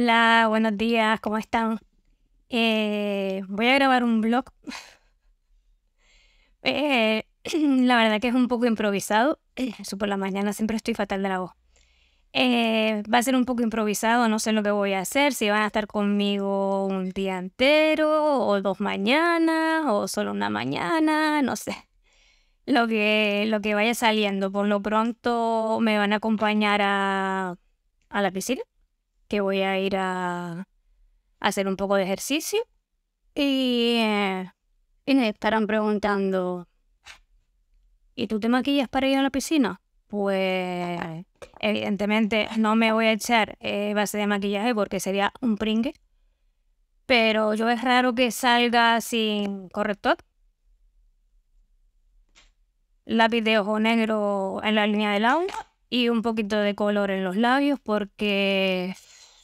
Hola, buenos días, ¿cómo están? Eh, voy a grabar un blog. Eh, la verdad que es un poco improvisado. Eso por la mañana siempre estoy fatal de la voz. Eh, va a ser un poco improvisado, no sé lo que voy a hacer, si van a estar conmigo un día entero o dos mañanas o solo una mañana, no sé. Lo que, lo que vaya saliendo, por lo pronto me van a acompañar a, a la piscina que voy a ir a, hacer un poco de ejercicio. Eh, y, me estarán preguntando, ¿y tú te maquillas para ir a la piscina? Pues evidentemente no me voy a echar eh, base de maquillaje porque sería un pringue. Pero yo es raro que salga sin corrector. Lápiz de ojo negro en la línea del agua y un poquito de color en los labios porque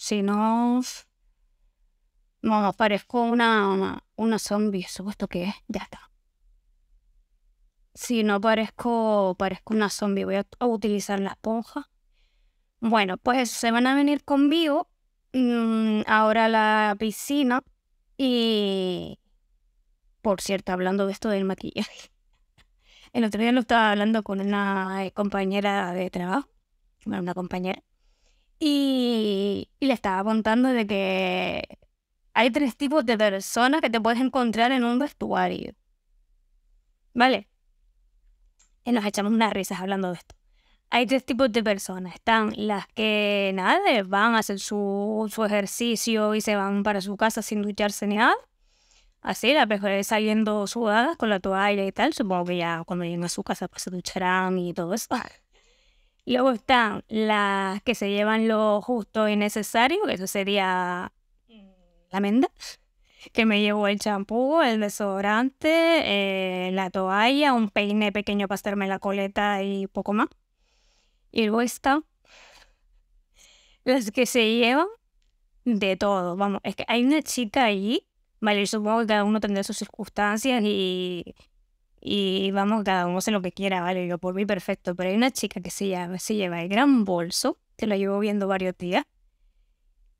si no, no parezco una, una, zombie, supuesto que es, ya está. Si no parezco, parezco una zombie, voy a, utilizar la esponja. Bueno, pues se van a venir conmigo mm, ahora a la piscina y, por cierto, hablando de esto del maquillaje. El otro día lo estaba hablando con una eh, compañera de trabajo, una compañera, y estaba contando de que hay tres tipos de personas que te puedes encontrar en un vestuario. ¿Vale? Y nos echamos unas risas hablando de esto. Hay tres tipos de personas. Están las que nada, van a hacer su, su ejercicio y se van para su casa sin ducharse ni nada. Así, la mejor saliendo sudadas con la toalla y tal. Supongo que ya cuando lleguen a su casa pues, se ducharán y todo eso. Luego están las que se llevan lo justo y necesario, que eso sería mm, la menda, que me llevo el champú, el desodorante, eh, la toalla, un peine pequeño para hacerme la coleta y poco más. Y luego están las que se llevan de todo. Vamos, es que hay una chica allí, vale, yo supongo que cada uno tendrá sus circunstancias y y vamos, cada uno hace lo que quiera, ¿vale? Yo por mí perfecto, pero hay una chica que se, llama, se lleva el gran bolso, que lo llevo viendo varios días,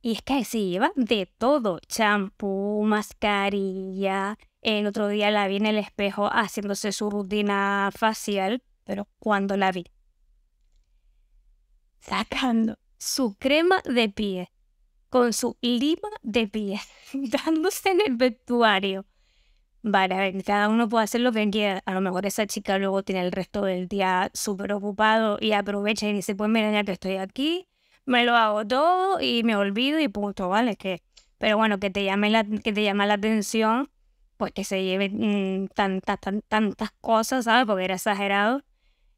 y es que se lleva de todo, champú, mascarilla, el otro día la vi en el espejo haciéndose su rutina facial, pero cuando la vi, sacando su crema de pie, con su lima de pie, dándose en el vestuario Vale, a ver, cada uno puede hacer lo que quiera. A lo mejor esa chica luego tiene el resto del día súper ocupado y aprovecha y dice, pues mira, ya que estoy aquí, me lo hago todo y me olvido y punto, ¿vale? que, pero bueno, que te llame la, que te llama la atención, pues que se lleven mm, tantas, tantas cosas, ¿sabes? Porque era exagerado.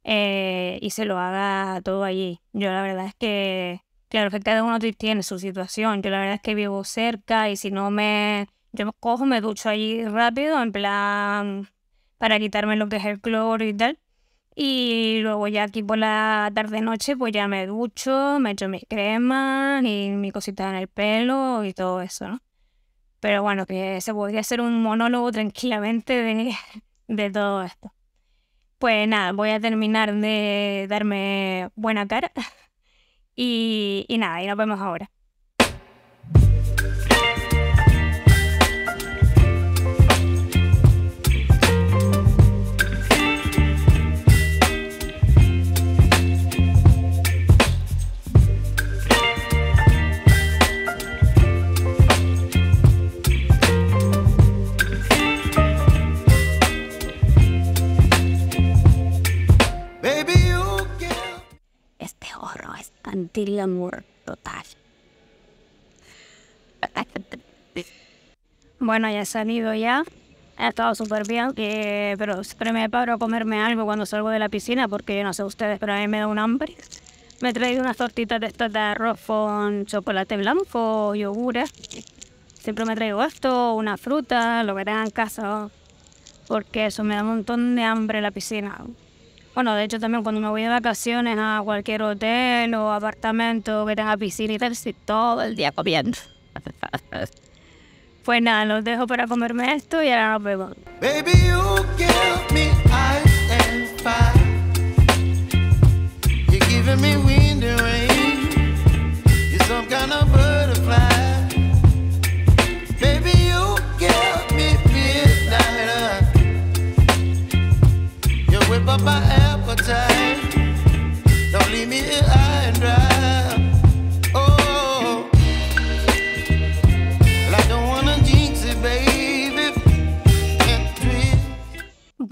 Eh, y se lo haga todo allí. Yo la verdad es que, claro que cada uno tiene su situación. Yo la verdad es que vivo cerca y si no me yo cojo, me ducho ahí rápido, en plan, para quitarme lo que es el cloro y tal. Y luego ya aquí por la tarde-noche, pues ya me ducho, me echo mis cremas y mi cosita en el pelo y todo eso, ¿no? Pero bueno, que se podría hacer un monólogo tranquilamente de, todo esto. Pues nada, voy a terminar de darme buena cara y, y nada, y nos vemos ahora. amor total. Bueno, ya se han ido ya. He estado súper bien, pero siempre me paro a comerme algo cuando salgo de la piscina porque no sé ustedes, pero a mí me da un hambre. Me he traído unas tortitas de estas de arroz con chocolate blanco, yogur, eh. Siempre me traigo esto, una fruta, lo que tenga en casa, oh. porque eso me da un montón de hambre en la piscina. Bueno, de hecho también cuando me voy de vacaciones a cualquier hotel o apartamento que tenga piscina y tal, estoy todo el día comiendo. Pues nada, los dejo para comerme esto y ahora nos vemos. Baby, you and fire. me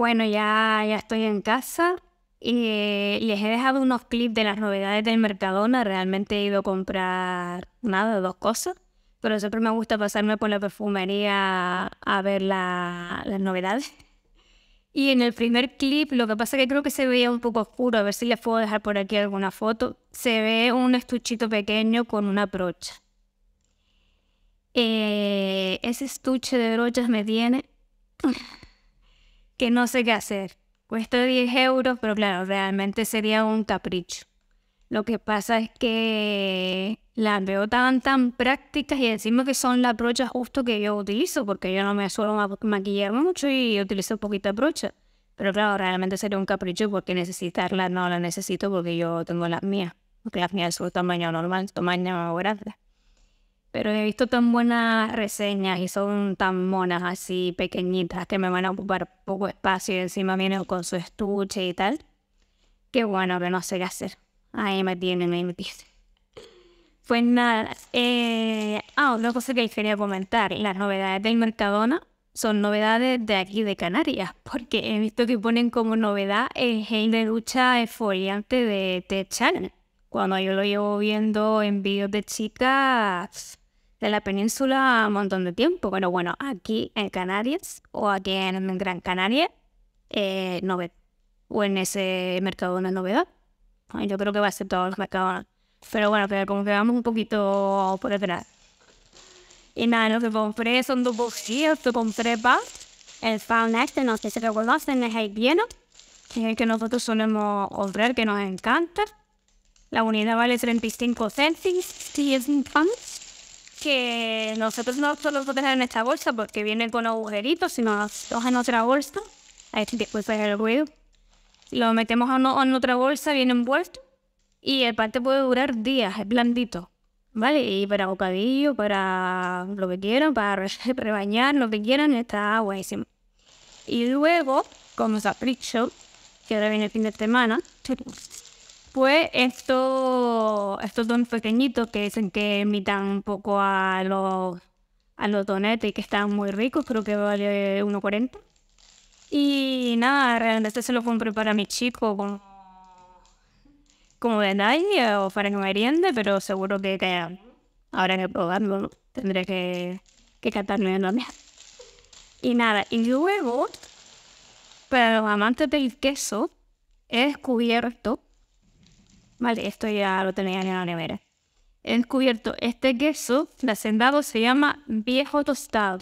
Bueno, ya, ya estoy en casa y eh, les he dejado unos clips de las novedades del Mercadona. Realmente he ido a comprar nada, dos cosas, pero siempre me gusta pasarme por la perfumería a ver las novedades. Y en el primer clip, lo que pasa es que creo que se veía un poco oscuro, a ver si les puedo dejar por aquí alguna foto. Se ve un estuchito pequeño con una brocha. Eh, ese estuche de brochas me tiene que no sé qué hacer. Cuesta 10 euros, pero claro, realmente sería un capricho. Lo que pasa es que las veo tan, tan prácticas y encima que son las brochas justo que yo utilizo, porque yo no me suelo maquillar mucho y utilizo poquita brocha. Pero claro, realmente sería un capricho porque necesitarla no la necesito porque yo tengo las mías, porque las mías son tamaño normal, tamaño grande pero he visto tan buenas reseñas y son tan monas así pequeñitas que me van a ocupar poco espacio y encima vienen con su estuche y tal. Qué bueno que no sé qué hacer. Ahí me tienen, ahí me dicen. Pues nada, eh... ah, otra cosa que quería comentar, las novedades del Mercadona son novedades de aquí de Canarias, porque he visto que ponen como novedad el gel de ducha esfoliante de T-Channel. Cuando yo lo llevo viendo en vídeos de chicas, de la península un montón de tiempo, pero bueno, aquí en Canarias o aquí en Gran Canaria, eh, no O en ese mercado una novedad. Yo creo que va a ser todos los mercados. Pero bueno, que como que vamos un poquito por detrás. Y nada, lo que compré son dos bolsillos, Te compré El Found este, no sé si lo conocen, es el lleno, que que nosotros solemos comprar, que nos encanta. La unidad vale 35 céntimos si es un que nosotros no solo lo en esta bolsa porque viene con agujeritos, sino los en otra bolsa. Ahí después es el ruido. Lo metemos en, otra bolsa, viene envuelto. Y el te puede durar días, es blandito. ¿Vale? Y para bocadillo, para lo que quieran, para, rebañar, lo que quieran, está buenísimo. Y luego, como esa preach que ahora viene el fin de semana, pues estos, estos dones pequeñitos que dicen que imitan un poco a los, a los donetes y que están muy ricos, creo que vale 1,40. Y nada, realmente este se lo compré para mi chico como, como de o para que meriende, pero seguro que, habrá ahora que probarlo tendré que, que catarme en la mía. Y nada, y luego, para los amantes del queso, he descubierto Vale, esto ya lo tenía en la nevera. He descubierto este queso de hacendado, se llama viejo tostado.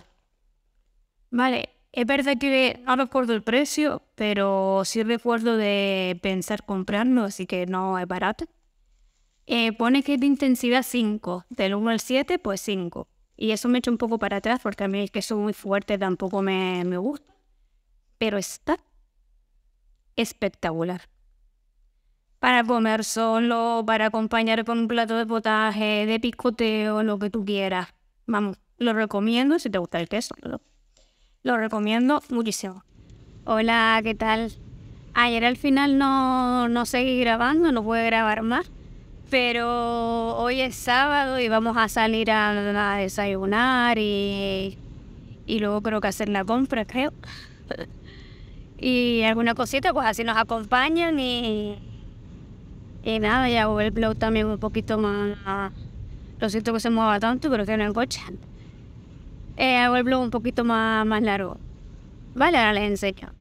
Vale, es verdad que no recuerdo el precio, pero sí recuerdo de pensar comprarlo, así que no es barato. Eh, pone que es de intensidad 5, del 1 al 7, pues 5. Y eso me echa un poco para atrás porque a mí el queso muy fuerte tampoco me, me gusta. Pero está espectacular para comer solo, para acompañar con un plato de potaje, de picoteo, lo que tú quieras. Vamos, lo recomiendo si te gusta el queso. Lo, recomiendo muchísimo. Hola, ¿qué tal? Ayer al final no, no seguí grabando, no pude grabar más. Pero hoy es sábado y vamos a salir a, desayunar y, y luego creo que hacer la compra, creo. y alguna cosita, pues así nos acompañan y, y nada, ya el blog también un poquito más... Lo siento que se mueva tanto, pero tiene el coche. Eh, hago el blog un poquito más, más largo. Vale, ahora les enseño.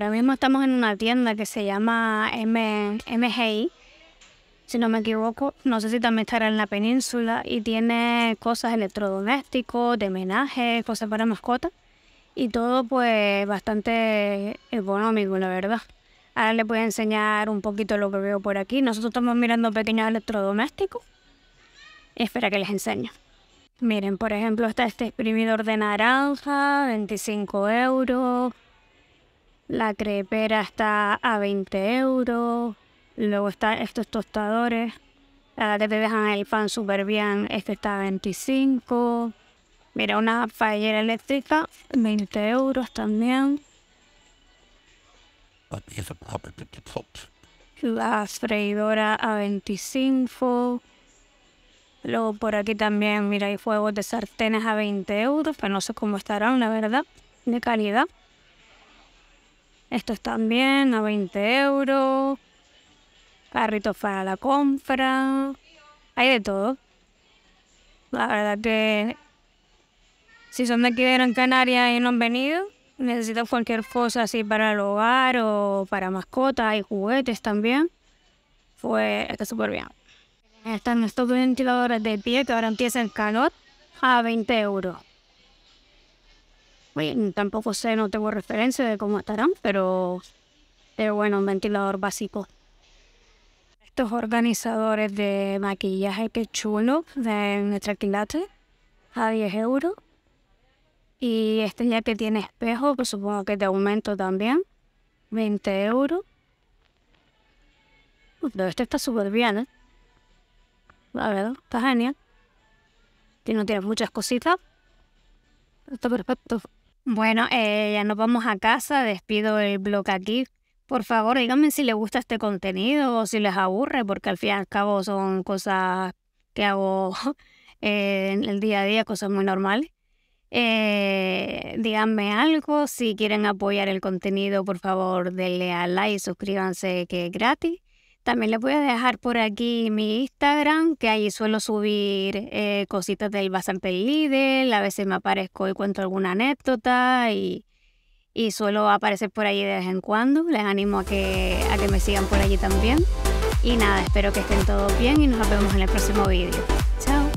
Ahora mismo estamos en una tienda que se llama MGI, si no me equivoco. No sé si también estará en la península y tiene cosas electrodomésticos, de menaje, cosas para mascotas. Y todo pues bastante económico, la verdad. Ahora les voy a enseñar un poquito lo que veo por aquí. Nosotros estamos mirando pequeños electrodomésticos. Espera que les enseño. Miren, por ejemplo, está este exprimidor de naranja, 25 euros. La crepera está a 20 euros. Luego están estos tostadores. La que te dejan el pan súper bien. Este está a 25. Mira, una fallera eléctrica, 20 euros también. La freidora a 25. Luego por aquí también, mira, hay fuegos de sartenes a 20 euros, pero no sé cómo estarán, la verdad, de calidad. Esto Estos también a 20 euros. Carritos para la compra. Hay de todo. La verdad que si son de aquí de Gran Canaria y no han venido, necesitan cualquier cosa así para el hogar o para mascotas y juguetes también, pues está súper bien. Están estos ventiladores de pie que ahora empiezan el calor a 20 euros. Pues, mm, tampoco sé, no tengo referencia de cómo estarán, pero, es bueno, un ventilador básico. Estos organizadores de maquillaje que chulo de nuestra quilate a 10 euros. Y este ya que tiene espejo, pues supongo que te aumento también, 20 euros. Pero este está súper bien, ¿eh? La verdad, está genial. No tiene muchas cositas. Está perfecto. Bueno, eh, ya nos vamos a casa, despido el blog aquí. Por favor, díganme si les gusta este contenido o si les aburre, porque al fin y al cabo son cosas que hago eh, en el día a día, cosas muy normales. Eh, díganme algo, si quieren apoyar el contenido, por favor, denle a like, suscríbanse que es gratis. También les voy a dejar por aquí mi Instagram, que ahí suelo subir eh, cositas del bastante Lidl. A veces me aparezco y cuento alguna anécdota y, suelo aparecer por allí de vez en cuando. Les animo a que, a que me sigan por allí también. Y nada, espero que estén todos bien y nos vemos en el próximo vídeo. Chao.